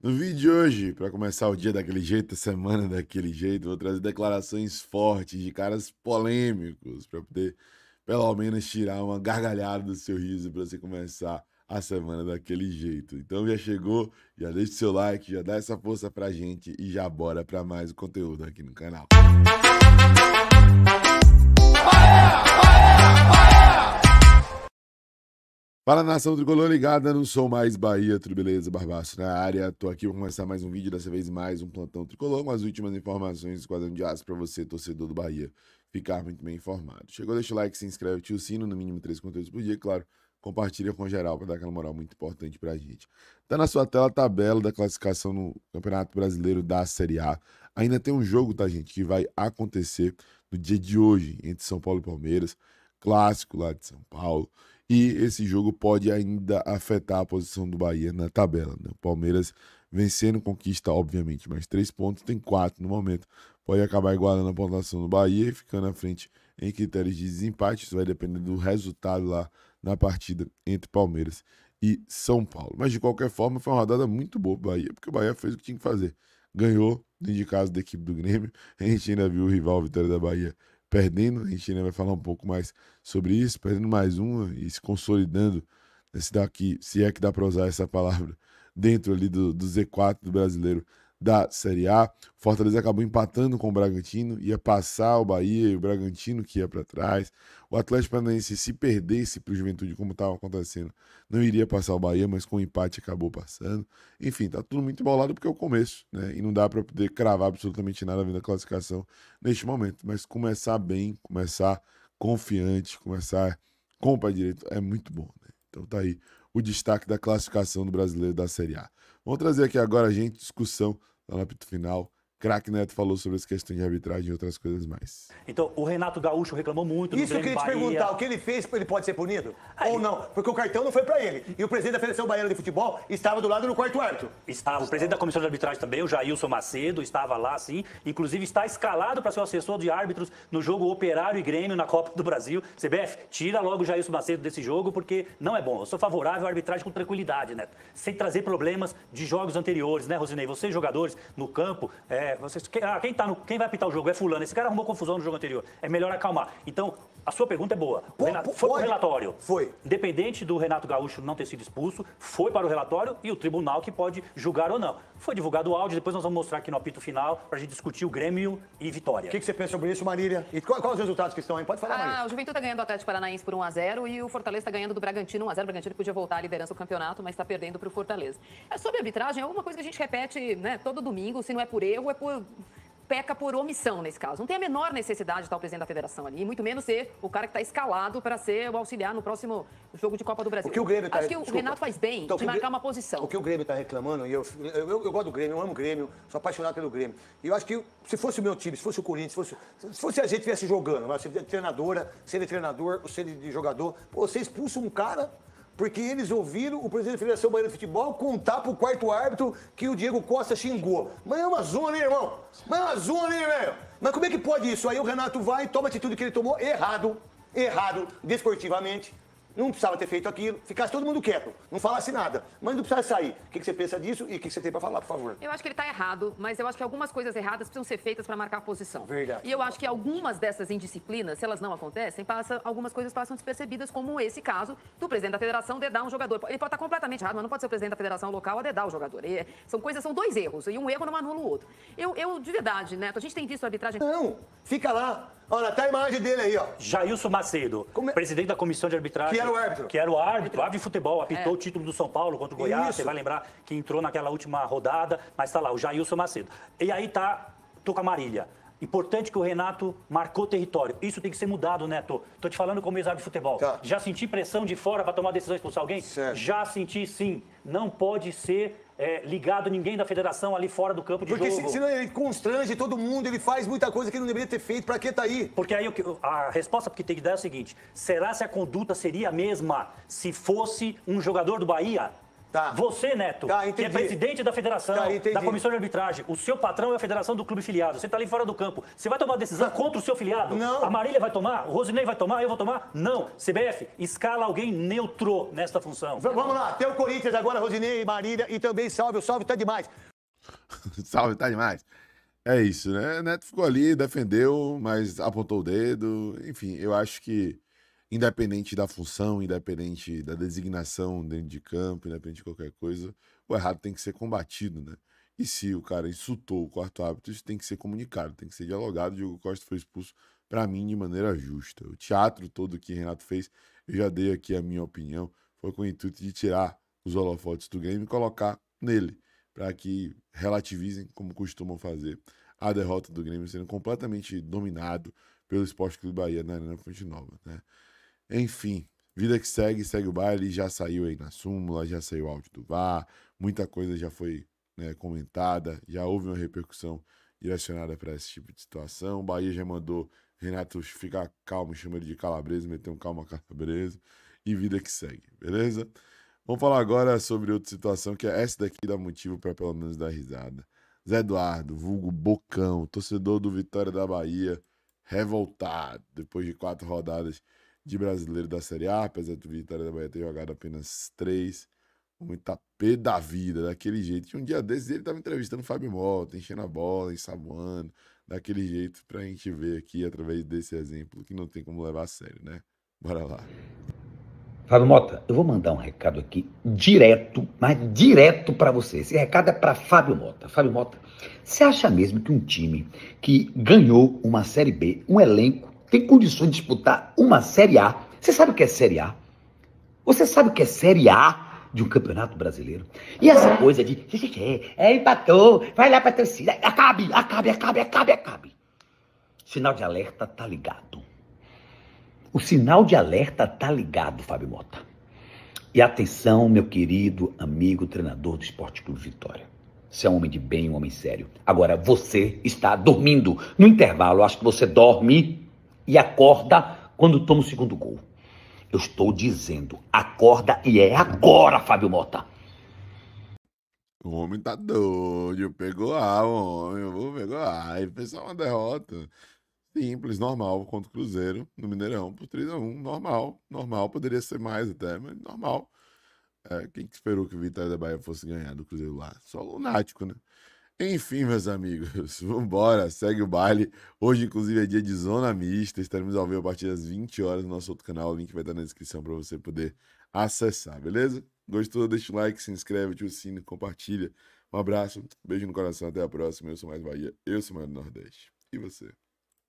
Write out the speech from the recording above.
No vídeo de hoje, para começar o dia daquele jeito, a semana daquele jeito, vou trazer declarações fortes de caras polêmicos para poder, pelo menos, tirar uma gargalhada do seu riso para você começar a semana daquele jeito. Então já chegou, já deixa o seu like, já dá essa força a gente e já bora para mais conteúdo aqui no canal. Aê, Fala nação tricolor ligada, não sou mais Bahia, tudo beleza? Barbaço na área, tô aqui para começar mais um vídeo, dessa vez mais um plantão tricolor, com as últimas informações do Esquadrão de aço para você, torcedor do Bahia, ficar muito bem informado. Chegou, deixa o like, se inscreve, tio sino, no mínimo três conteúdos por dia, claro, compartilha com geral para dar aquela moral muito importante pra gente. Tá na sua tela a tabela da classificação no Campeonato Brasileiro da Série A. Ainda tem um jogo, tá gente, que vai acontecer no dia de hoje, entre São Paulo e Palmeiras, clássico lá de São Paulo. E esse jogo pode ainda afetar a posição do Bahia na tabela. Né? O Palmeiras vencendo conquista, obviamente, mas três pontos tem quatro no momento. Pode acabar igualando a pontuação do Bahia e ficando à frente em critérios de desempate. Isso vai depender do resultado lá na partida entre Palmeiras e São Paulo. Mas de qualquer forma, foi uma rodada muito boa para o Bahia, porque o Bahia fez o que tinha que fazer. Ganhou, no casa da equipe do Grêmio. A gente ainda viu o rival Vitória da Bahia perdendo, a gente ainda vai falar um pouco mais sobre isso, perdendo mais uma e se consolidando, né, se, daqui, se é que dá para usar essa palavra, dentro ali do, do Z4 do brasileiro da Série A. Fortaleza acabou empatando com o Bragantino, ia passar o Bahia e o Bragantino que ia para trás. O Atlético Paranaense, se perdesse para o Juventude, como estava acontecendo, não iria passar o Bahia, mas com o empate acabou passando. Enfim, tá tudo muito embolado porque é o começo, né? E não dá para poder cravar absolutamente nada vendo a classificação neste momento. Mas começar bem, começar confiante, começar com o pé direito é muito bom, né? Então tá aí o destaque da classificação do brasileiro da Série A. Vamos trazer aqui agora, gente, discussão lá no apito final Crack Neto falou sobre as questões de arbitragem e outras coisas mais. Então, o Renato Gaúcho reclamou muito Isso eu queria te Bahia. perguntar, o que ele fez, ele pode ser punido? Aí. Ou não? Porque o cartão não foi para ele. E o presidente da Federação Baiana de Futebol estava do lado do quarto árbitro. Estava. O presidente da Comissão de Arbitragem também, o Jailson Macedo, estava lá, sim. Inclusive, está escalado para ser o assessor de árbitros no jogo Operário e Grêmio na Copa do Brasil. CBF, tira logo o Jailson Macedo desse jogo, porque não é bom. Eu sou favorável à arbitragem com tranquilidade, Neto. Sem trazer problemas de jogos anteriores, né, Rosinei? Vocês, jogadores, no campo... É, é, vocês, quem, ah, quem, tá no, quem vai apitar o jogo é fulano, esse cara arrumou confusão no jogo anterior. É melhor acalmar. Então, a sua pergunta é boa. Pô, Renato, foi para o relatório. Foi. Independente do Renato Gaúcho não ter sido expulso, foi para o relatório e o tribunal que pode julgar ou não. Foi divulgado o áudio, depois nós vamos mostrar aqui no apito final para a gente discutir o Grêmio e Vitória. O que, que, você pensa sobre isso, Marília? E quais, quais os resultados que estão aí? Pode falar, ah, O Juventude está ganhando o Atlético Paranaense por 1x0 e o Fortaleza está ganhando do Bragantino 1x0. O Bragantino podia voltar à liderança do campeonato, mas está perdendo para o Fortaleza. É, sobre arbitragem, é uma coisa que a gente repete né, todo domingo, se não é por erro, é por peca por omissão nesse caso. Não tem a menor necessidade de estar o presidente da federação ali, muito menos ser o cara que está escalado para ser o auxiliar no próximo jogo de Copa do Brasil. O que o Grêmio tá... Acho que o Desculpa. Renato faz bem então, de marcar Grêmio... uma posição. O que o Grêmio está reclamando, e eu, eu, eu, eu, gosto do Grêmio, eu amo o Grêmio, sou apaixonado pelo Grêmio. E eu acho que se fosse o meu time, se fosse o Corinthians, se fosse, se fosse a gente estivesse jogando, se ele é treinadora, ser é treinador, ou ser é de jogador, você expulsa um cara porque eles ouviram o presidente da Federação Baiana de Futebol contar pro quarto árbitro que o Diego Costa xingou. Mas é uma zona, hein, irmão? Mas é uma zona, hein, velho? Mas como é que pode isso? Aí o Renato vai, toma a atitude que ele tomou, errado, errado, desportivamente, não precisava ter feito aquilo, ficasse todo mundo quieto, não falasse nada, mas não precisava sair. O que, você pensa disso e o que, você tem para falar, por favor? Eu acho que ele está errado, mas eu acho que algumas coisas erradas precisam ser feitas para marcar posição. Verdade. E eu acho que algumas dessas indisciplinas, se elas não acontecem, passa, algumas coisas passam despercebidas, como esse caso do presidente da federação dedar um jogador. Ele pode estar tá completamente errado, mas não pode ser o presidente da federação local a é dedar o jogador. E é, são coisas, são dois erros, e um erro não anula o outro. Eu, eu de verdade, Neto, a gente tem visto a arbitragem... Não, fica lá, Olha, até a imagem dele aí, ó. Jailson Macedo, Como... presidente da comissão de arbitragem. Que era o árbitro. Que era o árbitro, árbitro de futebol, apitou é. o título do São Paulo contra o Goiás. Isso. Você vai lembrar que entrou naquela última rodada, mas tá lá, o Jailson Macedo. E aí tá a Marília. Importante que o Renato marcou território. Isso tem que ser mudado, Neto. Tô te falando como ex arbitro de futebol. Tá. Já senti pressão de fora para tomar decisão de expulsar alguém? Certo. Já senti sim. Não pode ser é, ligado ninguém da federação ali fora do campo de Porque jogo. Porque senão ele constrange todo mundo, ele faz muita coisa que não deveria ter feito, para que tá aí? Porque aí a resposta que tem que dar é o seguinte, será se a conduta seria a mesma se fosse um jogador do Bahia Tá. Você, Neto, tá, que é presidente da federação, tá, da comissão de arbitragem, o seu patrão é a federação do clube filiado. Você está ali fora do campo. Você vai tomar decisão contra o seu filiado? Não. A Marília vai tomar? O Rosinei vai tomar? Eu vou tomar? Não. CBF, escala alguém neutro nesta função. V vamos lá, tem o Corinthians agora, Rosinei, Marília e também Salve. O Salve tá demais. salve tá demais. É isso, né? Neto ficou ali, defendeu, mas apontou o dedo. Enfim, eu acho que independente da função, independente da designação dentro de campo, independente de qualquer coisa, o errado tem que ser combatido, né? E se o cara insultou o quarto árbitro, isso tem que ser comunicado, tem que ser dialogado. O Diogo Costa foi expulso, para mim, de maneira justa. O teatro todo que Renato fez, eu já dei aqui a minha opinião, foi com o intuito de tirar os holofotes do game e colocar nele, para que relativizem, como costumam fazer, a derrota do Grêmio sendo completamente dominado pelo Esporte Clube Bahia na Arena Fonte Nova, né? Enfim, vida que segue, segue o baile, já saiu aí na súmula, já saiu o áudio do VAR, muita coisa já foi né, comentada, já houve uma repercussão direcionada para esse tipo de situação. O Bahia já mandou Renato ficar calmo, chama ele de calabreso, meteu um calma calabreso e vida que segue, beleza? Vamos falar agora sobre outra situação que é essa daqui dá motivo para pelo menos dar risada. Zé Eduardo, vulgo Bocão, torcedor do Vitória da Bahia, revoltado depois de quatro rodadas de brasileiro da Série A, apesar do Vitória da Bahia ter jogado apenas três. Muita P da vida, daquele jeito. E um dia desses ele estava entrevistando o Fábio Mota, enchendo a bola, ensaboando, daquele jeito, para a gente ver aqui através desse exemplo que não tem como levar a sério, né? Bora lá. Fábio Mota, eu vou mandar um recado aqui direto, mas direto para você. Esse recado é para Fábio Mota. Fábio Mota, você acha mesmo que um time que ganhou uma Série B, um elenco tem condições de disputar uma Série A. Você sabe o que é Série A? Você sabe o que é Série A de um campeonato brasileiro? E essa coisa de, é, empatou, vai lá pra torcida, acabe, acabe, acabe, acabe, acabe. Sinal de alerta tá ligado. O sinal de alerta tá ligado, Fábio Mota. E atenção, meu querido amigo treinador do Esporte Clube Vitória. Você é um homem de bem, um homem sério. Agora, você está dormindo. No intervalo, acho que você dorme e acorda quando toma o segundo gol. Eu estou dizendo, acorda e é agora, Fábio Mota. O homem tá doido, pegou a o homem, vou pegou a, E fez só uma derrota simples, normal, contra o Cruzeiro, no Mineirão, por 3x1, normal, normal, poderia ser mais até, mas normal. É, quem que esperou que o Vitória da Bahia fosse ganhar do Cruzeiro lá? Só lunático, né? Enfim, meus amigos, vambora, segue o baile. Hoje, inclusive, é dia de zona mista. Estaremos ao vivo a partir das 20 horas no nosso outro canal. O link vai estar na descrição para você poder acessar, beleza? Gostou? Deixa o like, se inscreve, ativa o sino, compartilha. Um abraço, beijo no coração, até a próxima. Eu sou mais Bahia, eu sou mais do Nordeste. E você?